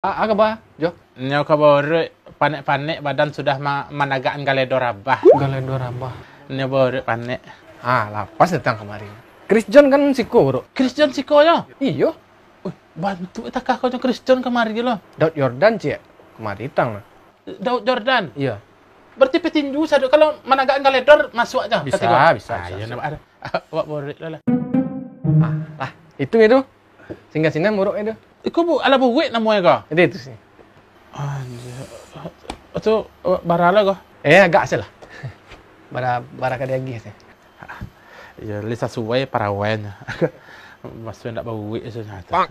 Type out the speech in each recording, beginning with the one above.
Apa ah, ah, khabar, Jo? Ini baru panik-panik badan sudah menegakkan galedor abah. Galedor abah. Ini baru panik. Ah, lapas datang kemarin. Christian kan siko, bro. Christian siko, ya? Iyo. Uy, bantu kita kakak yang Christian kemari lo. Daud Jordan, cik. Kemarin tang lo. Lah. Daud Jordan? Iya. Berarti petinju, sadu. kalau menegakkan galedor, masuk aja. Bisa, bisa. Ah, bisa. Ayo, nampak ada. Wak, baru. Lah. Ah, lah. Itu, itu. singgah sini muruk, itu. Iko eh, bu ala bu wet namo ega. Ede tu sini. Anjir. Atau oh, baralah ga? Eh agak sel. Lah. Bara bara kada agi sel. Ya lisa suwe para wen. Masu ndak bau wet sel nya. Pak.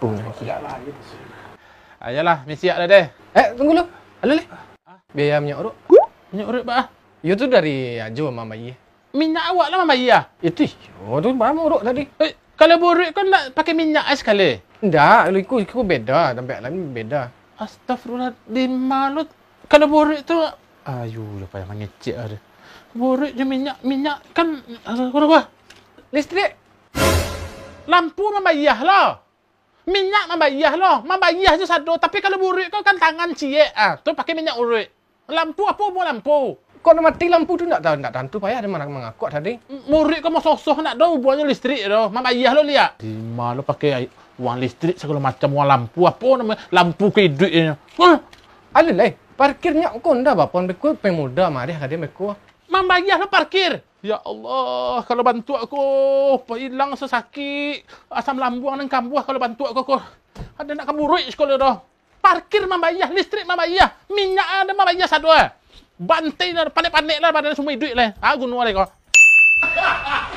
Pung. Ayalah, misi ada deh. Eh, tunggu lu. Alu le. Biaya minyak urut. Minyak urut ba. tu dari Ajo Mama Yi. Minyak awak lah Mama ah. Itu. Oh, tu Mama urut tadi. Eh, kalau borok kau nak pakai minyak ais kala? Tidak, kalau ikut kau beda. Nampak lah ni beda. Astaghfirullahaladzim, malut. Kalau borok tu... Ayuh, lupa yang mengecek ada. Borok je minyak, minyak kan... Eh, kau apa? Listrik? Lampu memang iya lah. Minyak memang iya lah. Memang iya je satu. Tapi kalau borok kau kan tangan cik. Ah, tu pakai minyak borok. Lampu apa buat lampu? kau nak mati lampu tu nak tahu nak tahu payah ada mana mengaku tadi. Murid kau mau sosoh nak tahu buahnya listrik tu. Mak ayah lo lihat. Di mana pakai uang listrik segala macam uang lampu apa nama lampu ke duit ini. Ha. Alah parkirnya kau ndak bapak pun beku pemuda mari kadia beku. Mak ayah lo parkir. Ya Allah, kalau bantu aku, apa hilang sesakit. Asam lambung dan kambuh kalau bantu aku, aku. Ada nak kamu ruik sekolah dah. Parkir mak listrik mak Minyak ada mak ayah satu eh. Banting lah, pandai-pandai lah badan semua duit lah. Aku nua lah kau.